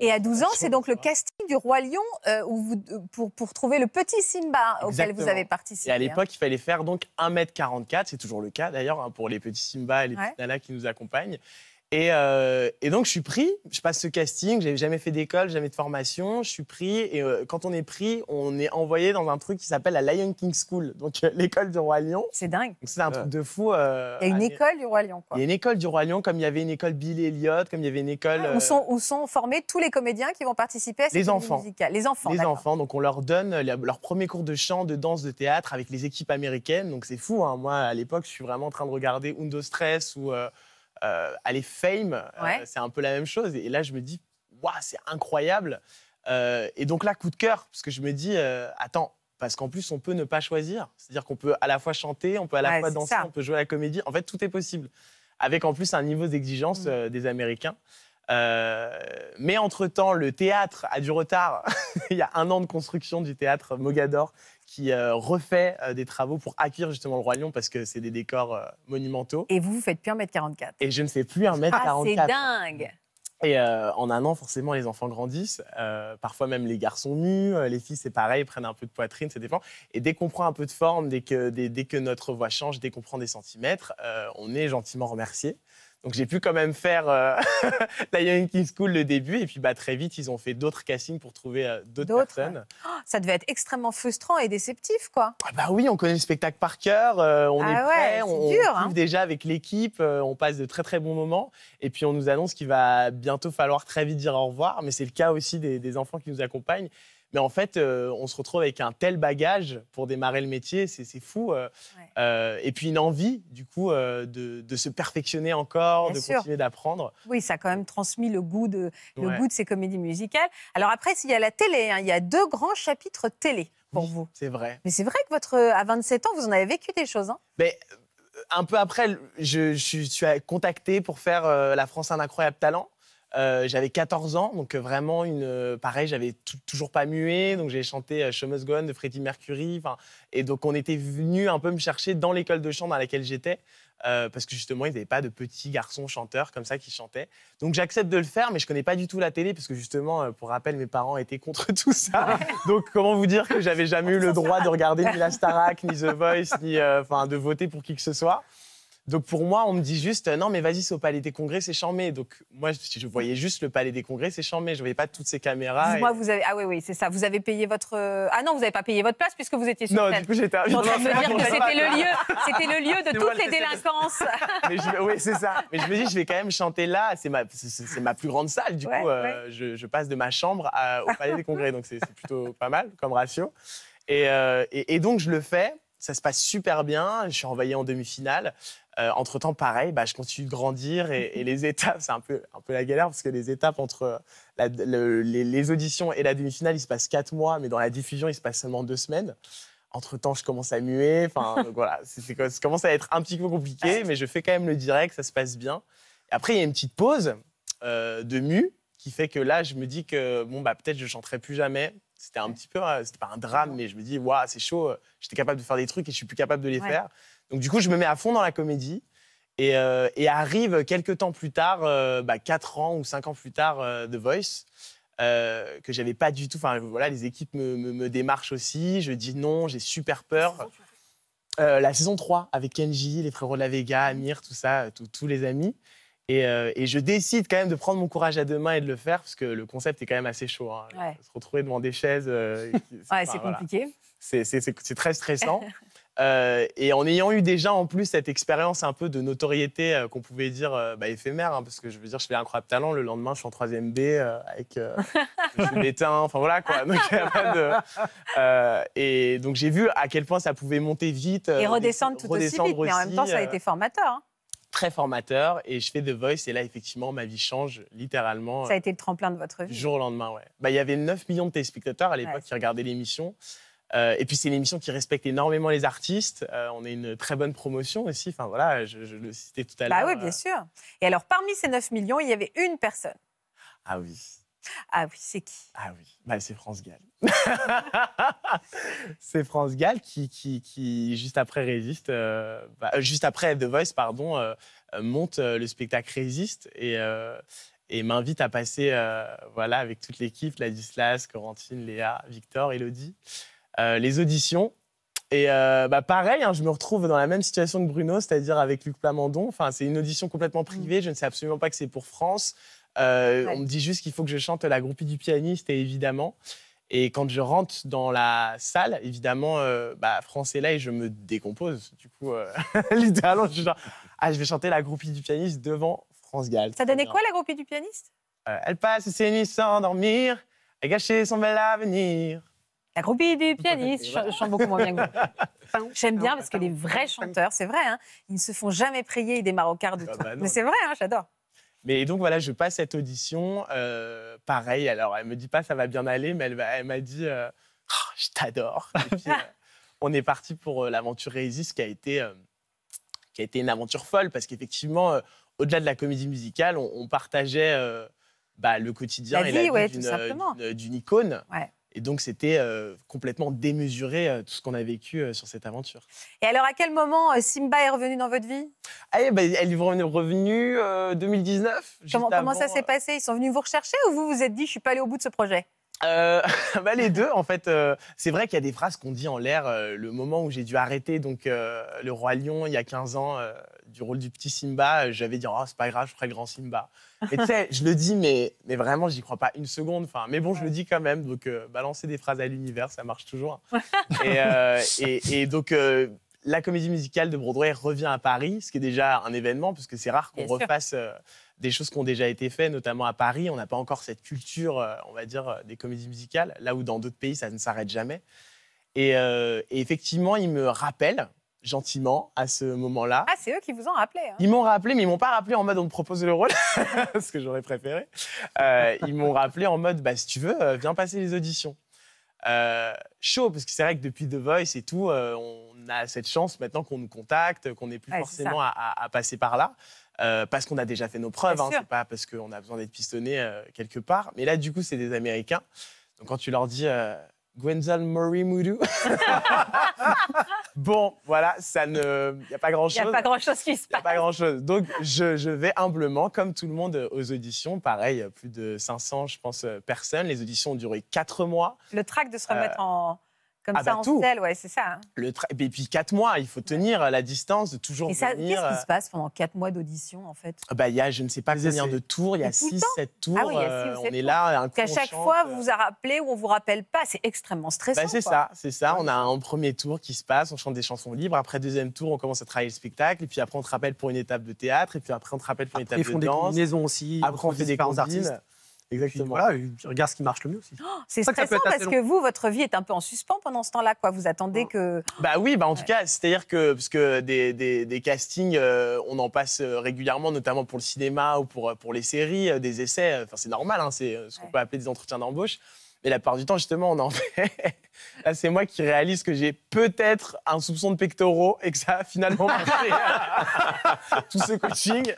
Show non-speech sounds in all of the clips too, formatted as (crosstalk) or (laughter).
Et à 12 ans, c'est donc le casting du Roi Lion euh, euh, pour, pour, trouver le petit Simba auquel vous avez participé. Et à hein. l'époque, il fallait faire donc 1m44, c'est toujours le cas d'ailleurs hein, pour les petits Simba et les petites petits qui nous accompagnent. Et, euh, et, donc, je suis pris, je passe ce casting, j'avais jamais fait d'école, jamais de formation, je suis pris, et euh, quand on est pris, on est envoyé dans un truc qui s'appelle la Lion King School, donc euh, (laughs) l'école du Roi Lion. C'est dingue. C'est un truc de fou. il y a une école du Roi Lion, Il y a une école du Roi Lion, comme il y avait une école Bill Elliott, comme il y avait une école... Ah, où sont, où, sont, formés tous les comédiens qui vont participer à cette les enfants. Les enfants, Les enfants, donc on leur donne leur premier cours de chant, de danse, de théâtre avec les équipes américaines, donc c'est fou. Hein. Moi, à l'époque, je suis vraiment en train de regarder Undo Stress ou euh, aller fame, euh, c'est un peu la même chose. Et là, je me dis, waouh, c'est incroyable. Euh, et donc là, coup de cœur, parce que je me dis, attends, parce qu'en plus, on peut ne pas choisir. C'est-à-dire qu'on peut à la fois chanter, on peut à la fois danser, on peut jouer à la comédie. En fait, tout est possible. Avec en plus un niveau d'exigence mm. des Américains. mais entre-temps, le théâtre a du retard. (laughs) Il y a un an de construction du théâtre Mogador qui euh, refait euh, des travaux pour accueillir justement le Roi Lion parce que c'est des décors euh, monumentaux. Et vous, vous faites plus 1m44. Et je ne fais plus 1m44. Ah, c'est dingue et en un an, forcément, les enfants grandissent. parfois même les garçons nus, les filles, c'est pareil, prennent un peu de poitrine, ça dépend. Et dès qu'on prend un peu de forme, dès que, dès, que notre voix change, dès qu'on prend des centimètres, on est gentiment remercié. Donc j'ai pu quand même faire euh, (laughs) la Young King School le début. Et puis bah, très vite, ils ont fait d'autres castings pour trouver euh, d'autres personnes. Oh, ça devait être extrêmement frustrant et déceptif, quoi. Ah, bah oui, on connaît le spectacle par cœur, euh, on ah est on, hein. déjà avec l'équipe, on passe de très très bons moments. Et puis on nous annonce qu'il va bientôt falloir très vite dire au revoir. Mais c'est le cas aussi des enfants qui nous accompagnent. Mais en fait, euh, on se retrouve avec un tel bagage pour démarrer le métier, c'est fou. Euh, euh, et puis une envie, du coup, de, se perfectionner encore, de continuer d'apprendre. Oui, ça a quand même transmis le goût de, goût de ces comédies musicales. Alors après, il y a la télé, hein, il y a deux grands chapitres télé pour vous. C'est vrai. Mais c'est vrai que votre, à 27 ans, vous en avez vécu des choses. Hein. Mais, un peu après, je, je suis contacté pour faire La France un incroyable talent. Euh, j'avais 14 ans, donc euh, vraiment une. Euh, pareil, j'avais toujours pas mué, donc j'ai chanté Show Must de Freddie Mercury. Et donc on était venu un peu me chercher dans l'école de chant dans laquelle j'étais, parce que justement, il n'y avait pas de petits garçons chanteurs comme ça qui chantaient. Donc j'accepte de le faire, mais je connais pas du tout la télé, parce que justement, pour rappel, mes parents étaient contre (laughs) tout ça. donc comment vous dire que j'avais jamais eu le droit de regarder ni la Starak, ni The Voice, ni de voter pour qui que ce soit. Donc pour moi, on me dit juste euh, non, mais vas-y, c'est au Palais des Congrès, c'est charmé. Donc moi, je, je voyais juste le Palais des Congrès, c'est charmé. Je voyais pas toutes ces caméras. vous avez ah oui oui, c'est ça. Vous avez payé votre euh, ah non, vous n'avez pas payé votre place puisque vous étiez sur Non, du coup j'étais. dire c'était le lieu, c'était le lieu de toutes les délinquances. (laughs) je... oui, c'est ça. Mais je me dis, je vais quand même chanter là. C'est ma c'est ma plus grande salle. Du coup, euh, je, passe de ma chambre au (laughs) Palais des Congrès, donc c'est plutôt pas mal comme ratio. Et, et, et donc je le fais ça se passe super bien. Je suis envoyé en demi-finale. Euh, entre temps, pareil, bah, je continue de grandir et, les étapes, c'est un peu, un peu la galère parce que les étapes entre les, auditions et la demi-finale, il se passe quatre mois, mais dans la diffusion, il se passe seulement deux semaines. Entre temps, je commence à muer. Enfin, (laughs) voilà, ça commence à être un petit peu compliqué, mais je fais quand même le direct, ça se passe bien. Après, il y a une petite pause euh, de mu qui fait que là, je me dis que bon, bah, peut-être je chanterai plus jamais. C'était un petit peu, euh, c'était pas un drame, mais je me dis, waouh, c'est chaud, euh, j'étais capable de faire des trucs et je suis plus capable de les faire. Donc, du coup, je me mets à fond dans la comédie. Et, euh, arrive quelques temps plus tard, bah, 4 ans ou 5 ans plus tard, de The Voice, que j'avais pas du tout. Enfin, voilà, les équipes me, démarchent aussi. Je dis non, j'ai super peur. la saison 3 avec Kenji, les frérots de la Vega, Amir, tout ça, tous les amis. Euh, et, je décide quand même de prendre mon courage à deux mains et de le faire, parce que le concept est quand même assez chaud. Hein. Se retrouver devant des chaises. Euh, (laughs) c'est compliqué. C'est très stressant. (laughs) Euh, et en ayant eu déjà en plus cette expérience un peu de notoriété qu'on pouvait dire bah, éphémère, hein, parce que je veux dire, je fais un incroyable talent, le lendemain je suis en 3ème B avec le d'étain, enfin voilà quoi. et donc j'ai vu à quel point ça pouvait monter vite. Et redescendre tout aussi vite, mais en même temps ça a été formateur. Hein très formateur. Et je fais The Voice. Et là, effectivement, ma vie change littéralement. Ça a euh, été le tremplin de votre vie. Jour au lendemain, ouais. Bah, il y avait 9 millions de téléspectateurs à l'époque qui regardaient l'émission. Euh, et puis c'est une émission qui respecte énormément les artistes. Euh, on est une très bonne promotion aussi. Enfin voilà, je, je le citais tout à bah l'heure. Ah oui, bien sûr. Et alors parmi ces 9 millions, il y avait une personne. Ah oui. Ah oui, c'est qui Ah oui, bah, c'est France Gall. (laughs) c'est France Gall qui, qui, juste après Résiste, euh, bah, juste après The Voice, pardon, euh, monte euh, le spectacle Résiste et, m'invite à passer, voilà, avec toute l'équipe, Ladislas, Corentine, Léa, Victor, Elodie, les auditions. Et bah, pareil, hein, je me retrouve dans la même situation que Bruno, c'est-à-dire avec Luc Plamondon. Enfin, c'est une audition complètement privée. Mm. Je ne sais absolument pas que c'est pour France. Euh, on me dit juste qu'il faut que je chante la groupie du pianiste, et évidemment. Et quand je rentre dans la salle, évidemment, euh, bah, France est là et je me décompose. Du coup, euh, (laughs) littéralement, je suis genre, ah, je vais chanter la groupie du pianiste devant France Gall. Ça donnait quoi la groupie du pianiste Elle passe ses nuits sans dormir, elle gâcher son bel avenir. La groupie du pianiste, je chante beaucoup moins bien que vous. (laughs) J'aime bien parce que les vrais chanteurs, c'est vrai, hein, ils ne se font jamais prier des marocards du tout. Mais c'est vrai, hein, j'adore. Mais donc voilà, je passe cette audition. Euh, pareil, alors elle me dit pas ça va bien aller, mais elle, elle m'a dit euh, oh, je t'adore. Euh, (laughs) on est parti pour l'aventure Résis qui a été qui a été une aventure folle parce qu'effectivement, au-delà de la comédie musicale, on, partageait bah, le quotidien et la vie d'une icône. Et donc, c'était euh, complètement démesuré euh, tout ce qu'on a vécu euh, sur cette aventure. Et alors, à quel moment Simba est revenu dans votre vie ah, eh ben, Elle est revenue en 2019. Comment, ça s'est passé Ils sont venus vous rechercher ou vous vous êtes dit, je ne suis pas allé au bout de ce projet euh, (laughs) bah les deux, en fait, euh, c'est vrai qu'il y a des phrases qu'on dit en l'air. Euh, le moment où j'ai dû arrêter donc le roi lion il y a 15 ans du rôle du petit Simba, j'avais dit oh c'est pas grave, je ferai le grand Simba. (laughs) Et tu sais, je le dis mais mais vraiment j'y crois pas une seconde. Enfin, mais bon je le dis quand même. Donc balancer des phrases à l'univers, ça marche toujours. (laughs) et, et, donc la comédie musicale de Broadway revient à Paris, ce qui est déjà un événement parce que c'est rare qu'on refasse des choses qui ont déjà été faites, notamment à Paris. On n'a pas encore cette culture, euh, on va dire, euh, des comédies musicales, là où dans d'autres pays, ça ne s'arrête jamais. Euh, et, effectivement, ils me rappellent gentiment à ce moment-là. Ah, c'est eux qui vous ont rappelé. Hein. Ils m'ont rappelé, mais ils m'ont pas rappelé en mode on me propose le rôle, (laughs) ce que j'aurais préféré. ils m'ont rappelé en mode, bah, si tu veux, viens passer les auditions. chaud, parce que c'est vrai que depuis The Voice et tout, on a cette chance maintenant qu'on nous contacte, qu'on n'est plus forcément à passer par là. Euh, parce qu'on a déjà fait nos preuves, hein, c'est pas parce qu'on a besoin d'être pistonné euh, quelque part. Mais là, du coup, c'est des Américains. Donc quand tu leur dis euh, Gwenzal (laughs) bon, voilà, ça ne, y a pas grand chose. Il a pas grand chose qui se passe. Y a pas grand chose. Donc je, je, vais humblement, comme tout le monde, aux auditions. Pareil, plus de 500, je pense, euh, personnes. Les auditions ont duré 4 mois. Le trac de se remettre en comme ah ça, bah en ouais, c'est ça. Hein. Le Et puis quatre mois, il faut tenir euh, la distance de toujours. Et ça, qu'est-ce qui euh. se passe pendant quatre mois d'audition, en fait ah bah, Il bah, y a, je ne sais pas combien de tours, il y a six, sept ah tours. Euh, on est là, un À chaque fois, vous vous a rappelé ou on vous rappelle pas, c'est extrêmement bah, stressant. c'est ça, c'est ça. On a un premier tour qui se passe, on chante des chansons libres. Après deuxième tour, on commence à travailler le spectacle. Et puis après, on te rappelle pour une étape de théâtre. Et puis après, on te rappelle pour une étape de danse. Ils font des combinaisons aussi. Après, on, fait des combines. artistes. Exactement. voilà, je regarde ce qui marche le mieux aussi. Oh, c'est stressant parce que vous, votre vie est un peu en suspens pendant ce temps-là, quoi. Vous attendez mmh. que. Bah oui, bah en tout cas, c'est-à-dire que parce que des, des, castings, euh, on en passe euh, régulièrement, notamment pour le cinéma ou pour euh, pour les séries, des essais. Enfin, c'est normal, hein, c'est ce qu'on peut appeler des entretiens d'embauche. Mais la part du temps, justement, on en (laughs) fait. Là, c'est moi qui réalise que j'ai peut-être un soupçon de pectoraux et que ça a finalement marché (laughs) tout ce coaching.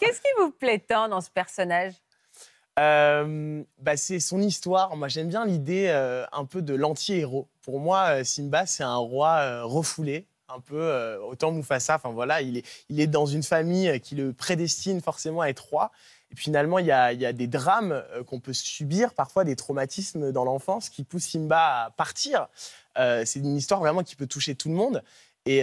Qu'est-ce qui vous plaît tant dans ce personnage euh, bah, C'est son histoire. Moi, j'aime bien l'idée euh, un peu de l'anti-héros. Pour moi, euh, Simba, c'est un roi refoulé, un peu autant Mufasa. Enfin voilà, il est, dans une famille qui le prédestine forcément à être roi. Et finalement, il y a, des drames qu'on peut subir, parfois des traumatismes dans l'enfance qui poussent Simba à partir. c'est une histoire vraiment qui peut toucher tout le monde. Et,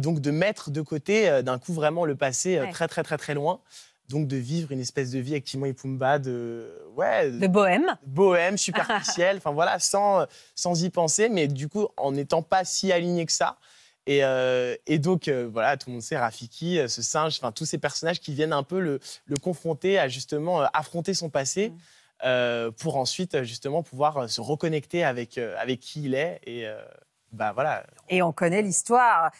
donc de mettre de côté d'un coup vraiment le passé très très très très loin donc de vivre une espèce de vie avec Timon et Pumba de ouais de bohème bohème superficielle (laughs) enfin voilà sans sans y penser mais du coup en n'étant pas si aligné que ça et, euh, donc euh, voilà tout le monde sait Rafiki euh, ce singe enfin tous ces personnages qui viennent un peu le, le confronter à justement affronter son passé mm. pour ensuite justement pouvoir se reconnecter avec avec qui il est et bah voilà et on connaît l'histoire